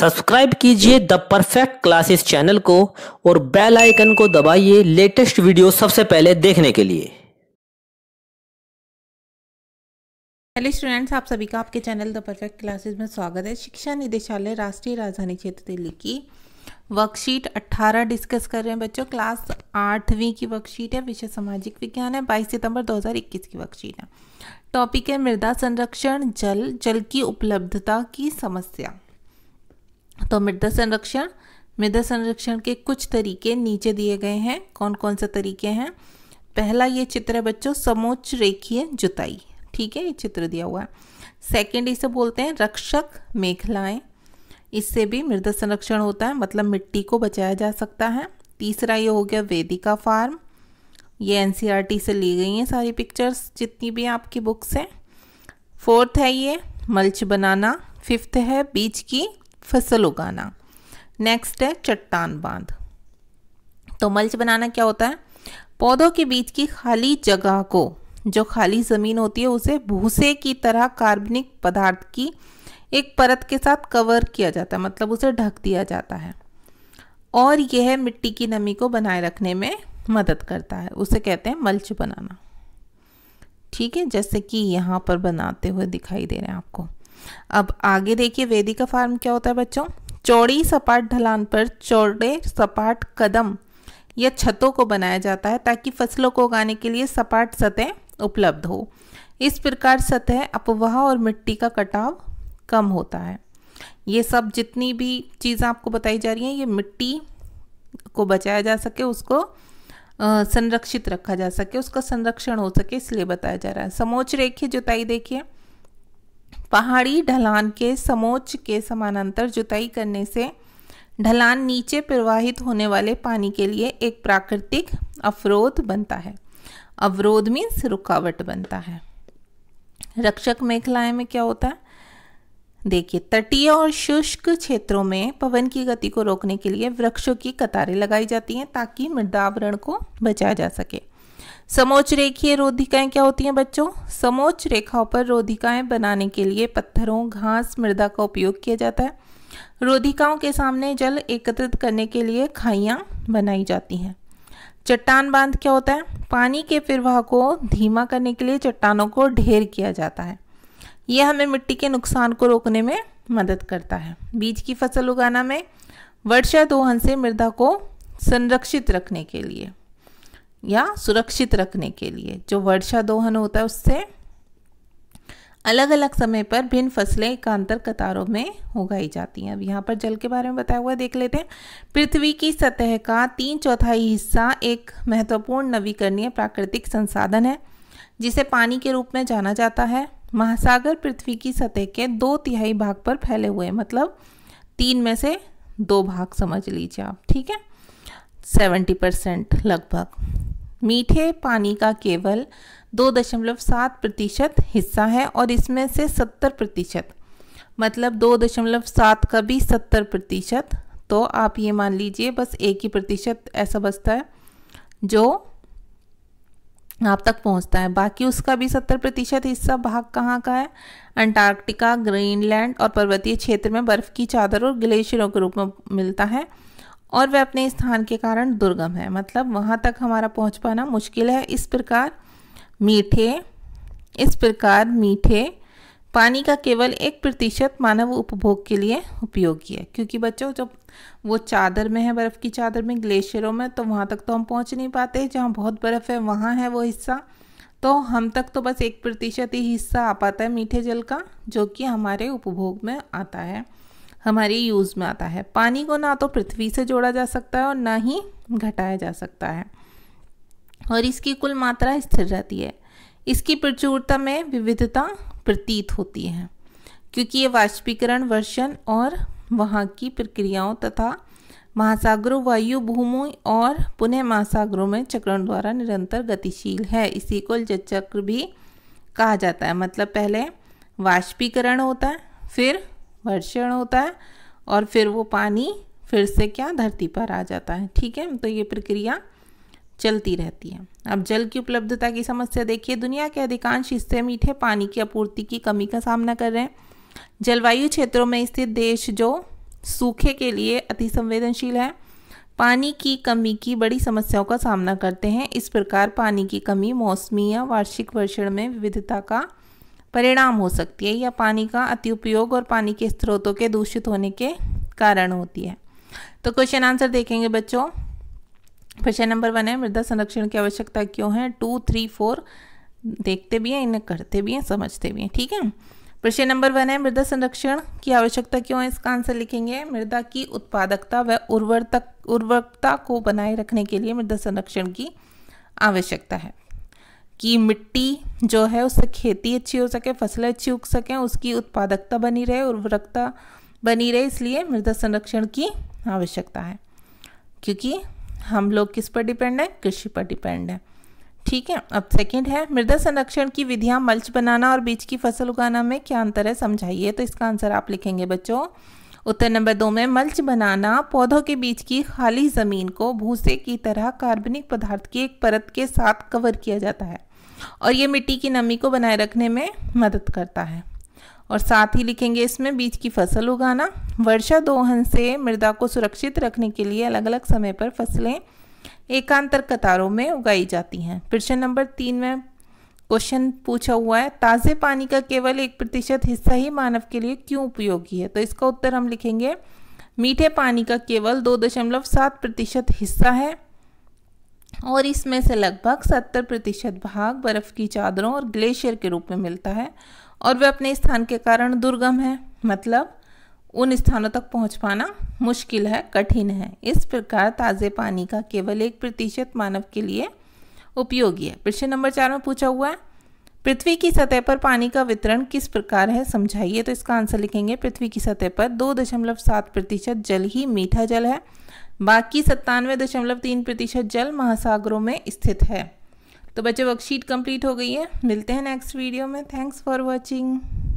subscribe कीजिए the perfect classes channel को और बेल आइकन को दबाइए लेटेस्ट वीडियो सबसे पहले देखने के लिए हेलो स्टूडेंट्स आप सभी का आपके चैनल द परफेक्ट क्लासेस में स्वागत है शिक्षा निदेशालय राष्ट्रीय राजधानी क्षेत्र दिल्ली की वर्कशीट 18 डिस्कस कर रहे हैं बच्चों क्लास आठवीं की वर्कशीट है विषय सामाजिक विज्ञान है बाईस सितंबर दो की वर्कशीट है टॉपिक है मृदा संरक्षण जल जल की उपलब्धता की समस्या तो मृदा संरक्षण मृदा संरक्षण के कुछ तरीके नीचे दिए गए हैं कौन कौन से तरीके हैं पहला ये चित्र है बच्चों समोच्च रेखीय जुताई ठीक है ये चित्र दिया हुआ है सेकेंड इसे बोलते हैं रक्षक मेखलाएँ इससे भी मृदा संरक्षण होता है मतलब मिट्टी को बचाया जा सकता है तीसरा ये हो गया वेदिका फार्म ये एन e से ली गई हैं सारी पिक्चर्स जितनी भी आपकी बुक्स हैं फोर्थ है ये मल्च बनाना फिफ्थ है बीज की फसल उगाना नेक्स्ट है चट्टान बांध तो मल्च बनाना क्या होता है पौधों के बीच की खाली जगह को जो खाली ज़मीन होती है उसे भूसे की तरह कार्बनिक पदार्थ की एक परत के साथ कवर किया जाता है मतलब उसे ढक दिया जाता है और यह मिट्टी की नमी को बनाए रखने में मदद करता है उसे कहते हैं मल्च बनाना ठीक है जैसे कि यहाँ पर बनाते हुए दिखाई दे रहे हैं आपको अब आगे देखिए वेदी का फार्म क्या होता है बच्चों चौड़ी सपाट ढलान पर चौड़े सपाट कदम या छतों को बनाया जाता है ताकि फसलों को उगाने के लिए सपाट सतह उपलब्ध हो इस प्रकार सतह अपवाह और मिट्टी का कटाव कम होता है ये सब जितनी भी चीज़ें आपको बताई जा रही हैं ये मिट्टी को बचाया जा सके उसको संरक्षित रखा जा सके उसका संरक्षण हो सके इसलिए बताया जा रहा है समोच रेखी जुताई देखिए पहाड़ी ढलान के समोच्च के समानांतर जुताई करने से ढलान नीचे प्रवाहित होने वाले पानी के लिए एक प्राकृतिक अवरोध बनता है अवरोध मीन्स रुकावट बनता है रक्षक मेखलाएं में क्या होता है देखिए तटीय और शुष्क क्षेत्रों में पवन की गति को रोकने के लिए वृक्षों की कतारें लगाई जाती हैं ताकि मृदावरण को बचाया जा सके समोच रेखीय रोधिकाएं क्या होती हैं बच्चों समोच रेखाओं पर रोधिकाएं बनाने के लिए पत्थरों घास मृदा का उपयोग किया जाता है रोधिकाओं के सामने जल एकत्रित करने के लिए खाइया बनाई जाती हैं चट्टान बांध क्या होता है पानी के प्रवाह को धीमा करने के लिए चट्टानों को ढेर किया जाता है यह हमें मिट्टी के नुकसान को रोकने में मदद करता है बीज की फसल उगाना में वर्षा दोहन से मृदा को संरक्षित रखने के लिए या सुरक्षित रखने के लिए जो वर्षा दोहन होता है उससे अलग अलग समय पर भिन्न फसलें एकांतर कतारों में उगाई जाती हैं अब यहाँ पर जल के बारे में बताया हुआ देख लेते हैं पृथ्वी की सतह का तीन चौथाई हिस्सा एक महत्वपूर्ण नवीकरणीय प्राकृतिक संसाधन है जिसे पानी के रूप में जाना जाता है महासागर पृथ्वी की सतह के दो तिहाई भाग पर फैले हुए हैं मतलब तीन में से दो भाग समझ लीजिए आप ठीक है सेवेंटी परसेंट लगभग मीठे पानी का केवल दो दशमलव सात प्रतिशत हिस्सा है और इसमें से सत्तर प्रतिशत मतलब दो दशमलव सात का भी सत्तर प्रतिशत तो आप ये मान लीजिए बस एक ही प्रतिशत ऐसा बचता है जो आप तक पहुंचता है बाकी उसका भी सत्तर प्रतिशत हिस्सा भाग कहाँ का है अंटार्कटिका ग्रीनलैंड और पर्वतीय क्षेत्र में बर्फ़ की चादर और ग्लेशियरों के रूप में मिलता है और वह अपने स्थान के कारण दुर्गम है मतलब वहाँ तक हमारा पहुँच पाना मुश्किल है इस प्रकार मीठे इस प्रकार मीठे पानी का केवल एक प्रतिशत मानव उपभोग के लिए उपयोगी है क्योंकि बच्चों जब वो चादर में है बर्फ़ की चादर में ग्लेशियरों में तो वहाँ तक तो हम पहुँच नहीं पाते जहाँ बहुत बर्फ़ है वहाँ है वो हिस्सा तो हम तक तो बस एक प्रतिशत ही हिस्सा आ पाता है मीठे जल का जो कि हमारे उपभोग में आता है हमारे यूज़ में आता है पानी को ना तो पृथ्वी से जोड़ा जा सकता है और ना ही घटाया जा सकता है और इसकी कुल मात्रा स्थिर रहती है इसकी प्रचुरता में विविधता प्रतीत होती है क्योंकि ये वाष्पीकरण वर्षण और वहाँ की प्रक्रियाओं तथा महासागरों वायु भूमि और पुनः महासागरों में चक्रण द्वारा निरंतर गतिशील है इसी को जल चक्र भी कहा जाता है मतलब पहले वाष्पीकरण होता है फिर वर्षण होता है और फिर वो पानी फिर से क्या धरती पर आ जाता है ठीक है तो ये प्रक्रिया चलती रहती है अब जल की उपलब्धता की समस्या देखिए दुनिया के अधिकांश हिस्से मीठे पानी की आपूर्ति की कमी का सामना कर रहे हैं जलवायु क्षेत्रों में स्थित देश जो सूखे के लिए अति संवेदनशील है पानी की कमी की बड़ी समस्याओं का सामना करते हैं इस प्रकार पानी की कमी मौसमी या वार्षिक वर्षण में विविधता का परिणाम हो सकती है या पानी का अति उपयोग और पानी के स्रोतों के दूषित होने के कारण होती है तो क्वेश्चन आंसर देखेंगे बच्चों क्वेश्चन नंबर वन है मृदा संरक्षण की आवश्यकता क्यों है टू थ्री फोर देखते भी हैं इन्हें करते भी हैं समझते भी हैं ठीक है प्रश्न नंबर वन है मृदा संरक्षण की आवश्यकता क्यों है इसका आंसर लिखेंगे मृदा की उत्पादकता व उर्वरता उर्वरकता को बनाए रखने के लिए मृदा संरक्षण की आवश्यकता है कि मिट्टी जो है उससे खेती अच्छी हो सके फसलें अच्छी उग सकें उसकी उत्पादकता बनी रहे उर्वरकता बनी रहे इसलिए मृदा संरक्षण की आवश्यकता है क्योंकि हम लोग किस पर डिपेंड हैं कृषि पर डिपेंड है ठीक है अब सेकंड है मृदा संरक्षण की विधियां मल्च बनाना और बीज की फसल उगाना में क्या अंतर है समझाइए तो इसका आंसर आप लिखेंगे बच्चों उत्तर नंबर दो में मल्च बनाना पौधों के बीच की खाली ज़मीन को भूसे की तरह कार्बनिक पदार्थ की एक परत के साथ कवर किया जाता है और ये मिट्टी की नमी को बनाए रखने में मदद करता है और साथ ही लिखेंगे इसमें बीज की फसल उगाना वर्षा दोहन से मृदा को सुरक्षित रखने के लिए अलग अलग समय पर फसलें एकांतर कतारों में उगाई जाती हैं प्रश्न नंबर तीन में क्वेश्चन पूछा हुआ है ताज़े पानी का केवल एक प्रतिशत हिस्सा ही मानव के लिए क्यों उपयोगी है तो इसका उत्तर हम लिखेंगे मीठे पानी का केवल दो दशमलव सात प्रतिशत हिस्सा है और इसमें से लगभग सत्तर प्रतिशत भाग बर्फ़ की चादरों और ग्लेशियर के रूप में मिलता है और वह अपने स्थान के कारण दुर्गम है मतलब उन स्थानों तक पहुंच पाना मुश्किल है कठिन है इस प्रकार ताज़े पानी का केवल एक प्रतिशत मानव के लिए उपयोगी है प्रश्न नंबर चार में पूछा हुआ है पृथ्वी की सतह पर पानी का वितरण किस प्रकार है समझाइए तो इसका आंसर लिखेंगे पृथ्वी की सतह पर दो दशमलव सात प्रतिशत जल ही मीठा जल है बाकी सत्तानवे दशमलव तीन प्रतिशत जल महासागरों में स्थित है तो बच्चे वर्कशीट कंप्लीट हो गई है मिलते हैं नेक्स्ट वीडियो में थैंक्स फॉर वॉचिंग